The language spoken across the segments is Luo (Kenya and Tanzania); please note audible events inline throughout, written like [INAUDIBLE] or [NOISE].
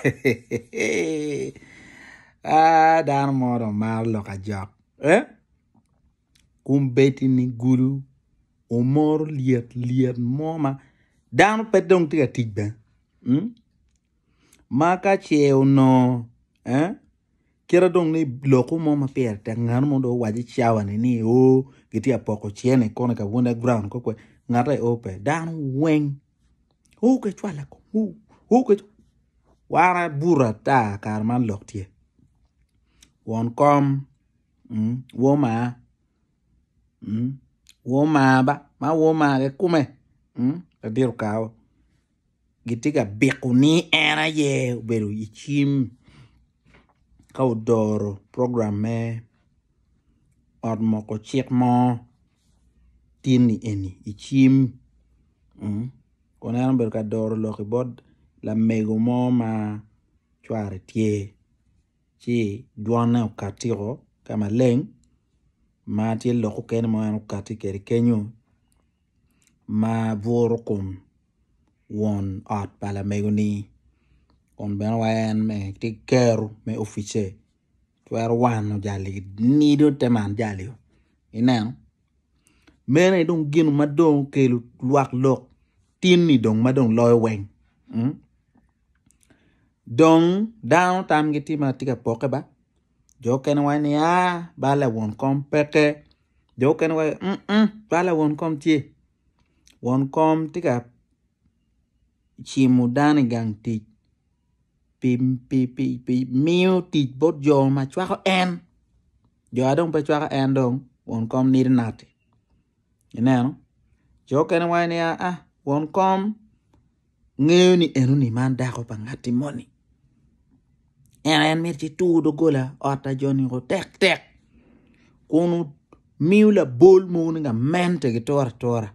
[LAUGHS] ah dan moro mar loka jok eh kum beti ni guru umor liet liet moma dan pedong tiga tigbe hmm? maka cheu no eh kira dong ni loku moma pier te ngar mo do waji chawa ni ni o oh, giti apoko chiene kone ka wonder ground kokwe ngare ope dan weng o ke chwala ko o ke chwala wara bura ta kar man lok tye won kom mm, wo ma mm, wo ma ba ma wo ma ge kume mm, adiru kawo giti ka biku ni en aye obedo i cim ka udoro program me ot moko chik mo tin ni eni i cim mm. kon en obedo ka doro lok i bod la mego mo ma cwaro tye ci dwonne okatiko ka maleng ma tye lok okene ma en okati kwede kenyo ma buro kom won ot pa lamego kun bene wa en bene tye kero me opice twero wano jali nido te jali, jalio ineno meno dong gino ma dong okelo lwak lok tin-ni dong ma loyo weng mm. dong down tam giti ma tiga poke ba joken ni ya ah, bala won kom peke joken wa mm -mm, bala won kom tie won kom tiga chimu dani gang ti pim pi pi pi miu ti bot jo ma chwa en jo adong pe chwa en dong won kom nir nati ineno joken ni ya ah won kom ngeu ni enu ni man dako ngati moni ẽgen me tɩ tʋʋd gola ata jɔnego tɛk-tɛk kʋnʋ miu la bool moog ninga mɛn tɩ g toora toora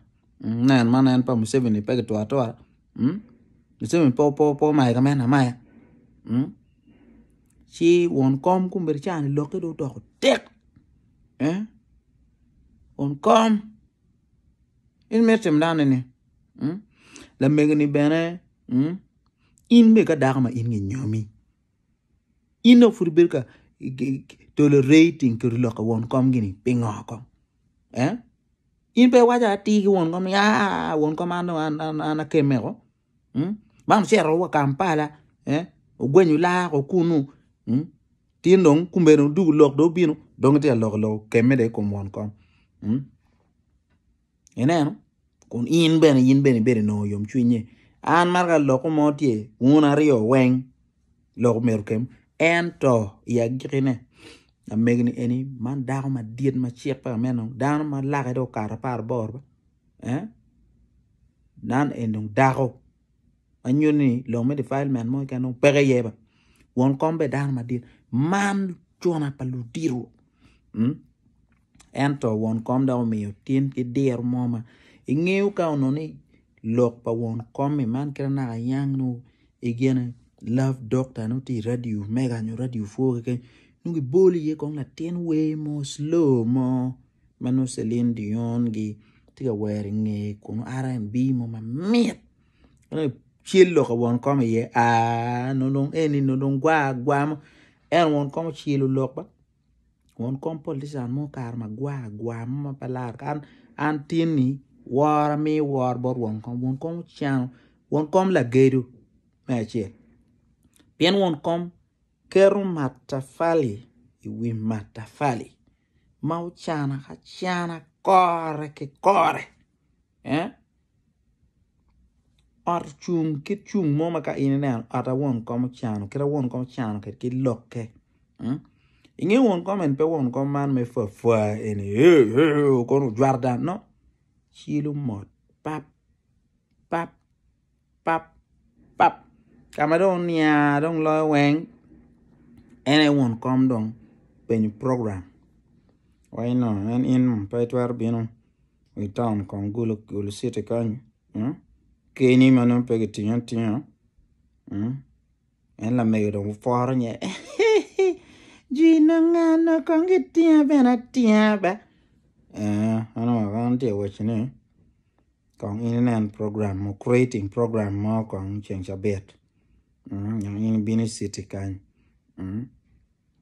nan ma nan pa museveni pa g toa toora mm, museveni pa mai, maɛga mɛna maɛa tɩ mm, wɔn kɔm kũmbr tɩ ane lɔkɩ do tɔg tɛk eh? wɔn kɔm ĩn me tɩm mm, dãne ne la meg ni in ĩn be ka dagma in ge nyɔmi ino furbir ka tolo rating loka won kom gini pingo kom eh in pe waja tigi won kom ya won kom ano ana kemero hmm bang sero wa kampala eh ogwenyu la ko kunu hmm tin dong kumbe no du lok do bino dong te lok lok kemede kom won kom hmm eneno kun in bene in bene bene no yom chwinye an marga loko motie un ariyo weng lok merkem en to yagiki ne ameg ni eni man dako madit macik pa meno dano ma lake do okato apar bor ba eh? nan en dong dako anyo ni long me defilement mo ikenong peke ye ba won kom be dano madit man chona pa ludiru hmm? en to won kom da omiyo tin ki dir mo ma ing'eyo ka ono ni lok pa won kom mi man kira naka yang nu igene love doctor nu ti radio me kanyo radio fuo keke nu gi bol ye kong la tien we mo slow mo manu selin dion gi ti ga wer nge kuno rnb mo ma miet ano chiel lo ka won kom ye a no no eni no no gwa gwa mo en won kom chiel lo ba won kom politician mo kar ma gwa gwa mo ma palar kan an tien ni war mi war bor won kom won kom chan won kom la gedo me chiel Pienwoncom kero matafali iwi matafali mau mauchana chana kore ke kore eh? ot chung ki chung mo maka ini neno ot awon kom chano kira won kom chano ket ki loke hmm? Eh? ing'e won kom en pe won kom man me fafua eni kon ujwarda no chilo mot pap pap pap Camaronia e dong lo wang anyone come dong ben program why no and in pay e twar bino we town con gulu gulu city kan hmm? keni mano pe tinya tinya hmm? en la me dong for nye [LAUGHS] jina ngana con gitia bena tia ba eh ano kan tia wachine con in an program creating program mo con change a bit mm, mm-hmm. in Bini City kan. Mm,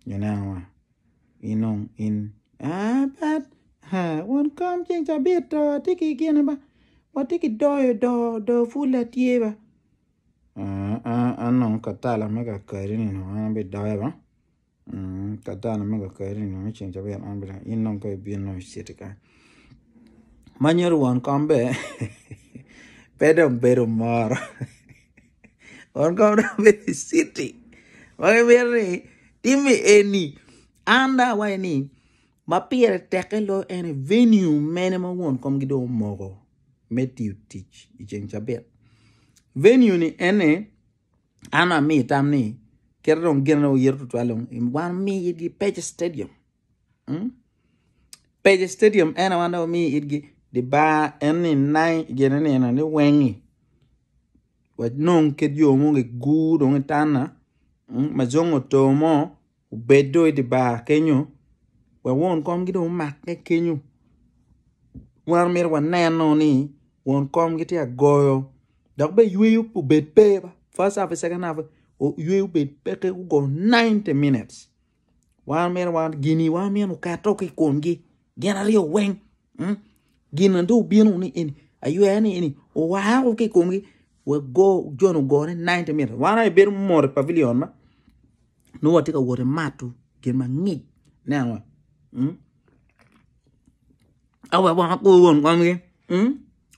you know, mm-hmm. uh, you know, in ah, but ha, ah, one come change a bit, uh, take it again, but what take it do, do, do, full at ye, ba. Ah, ah, ah, no, Katala make a curry, you know, I'm a bit diver. Mm, Katala make a curry, you know, change a bit, I'm a bit, you know, go be no city kan. Manyo one come back. [LAUGHS] Pedro, Pedro, Mara. [LAUGHS] Welcome to Baby City. Wai beri timi eni anda wai ni mapir teke lo eni venue mene ma won kom gido mogo metiu teach ijeng chabet. Venue ni ene ana mi tam ni kere rong gino yer tu twalong im wan mi yidgi page stadium. Hmm? Page stadium ene wanda mi yidgi di ba eni nai gene ni ene ni wengi. wa nong ket yo mo ge gu dong tana mm, ma jong to mo bedo de ba kenyo we won kom gi do mak ke kenyo war mer wa neno ni won kom gi ti agoyo dok be yweyo pu bet pe first half e second half o yweyo bet pe ke go 90 minutes war mer wan gini wa mer ka to ke kon gi gena rio wen mm. gina do bienu ni ini ayue ni ini o wa ha ko ke kon gi we go jonu gore 90 meter wana e ber mor pavilion ma no wati ka wote matu gen ma ngi ne anwa mm awa wa ko won kom ge mm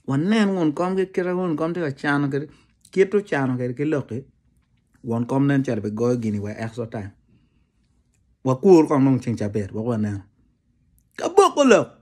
wanen won kom ge kira won kom te ka chano ke kieto chano ke ke loke won kom nen char be go gini wa extra time wa kur kom nong ching chaber wa wanen ka boko lok